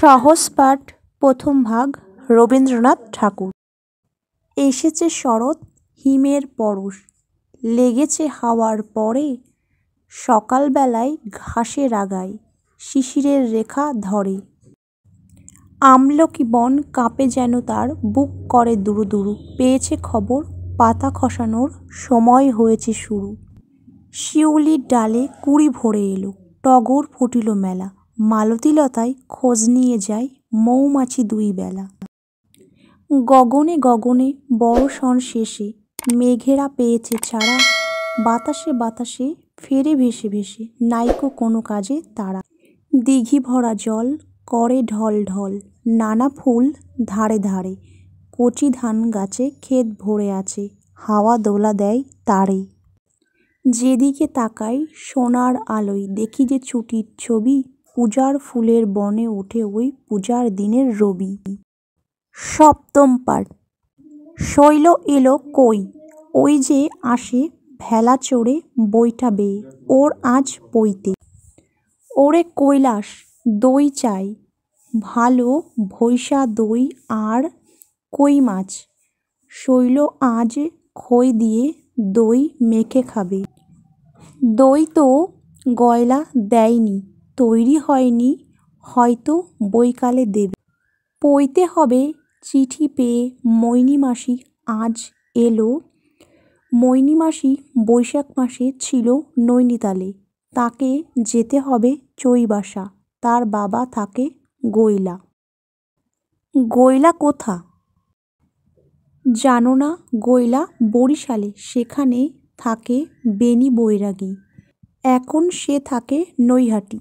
সহজ পাঠ প্রথম ভাগ রবীন্দ্রনাথ ঠাকুর এসেছে শরৎ হিমের পরশ লেগেছে হাওয়ার পরে সকালবেলায় ঘাসে রাগায় শিশিরের রেখা ধরে আমলকি বন কাঁপে যেন তার বুক করে দুরু দুরু পেয়েছে খবর পাতা খসানোর সময় হয়েছে শুরু শিউলির ডালে কুড়ি ভরে এলো টগর ফুটিল মেলা মালতীলতায় খোঁজ নিয়ে যায় মৌমাছি দুই বেলা গগনে গগনে বর্ষণ শেষে মেঘেরা পেয়েছে ছাড়া বাতাসে বাতাসে ফেরে ভেসে ভেসে নাইকো কোনো কাজে তারা দিঘি ভরা জল করে ঢল ঢল নানা ফুল ধারে ধারে কচি ধান গাছে ক্ষেত ভরে আছে হাওয়া দোলা দেয় তারে যেদিকে তাকাই সোনার আলোয় দেখি যে ছুটির ছবি পূজার ফুলের বনে ওঠে ওই পূজার দিনের রবি সপ্তম পাঠ শৈল এলো কই ওই যে আসে ভেলা চড়ে বইটা বেয়ে ওর আজ বইতে ওরে কৈলাস দই চাই ভালো ভৈসা দই আর কই মাছ শৈল আজ খই দিয়ে দই মেখে খাবে দই তো গয়লা দেয়নি তৈরি হয়নি হয়তো বৈকালে দেবে পইতে হবে চিঠি পেয়ে মৈনী মাসি আজ এলো মৈনী মাসি বৈশাখ মাসে ছিল নৈনিতালে তাকে যেতে হবে চৈবাসা তার বাবা থাকে গইলা গইলা কোথা জানো না গইলা বরিশালে সেখানে থাকে বেনি বৈরাগী এখন সে থাকে নৈহাটি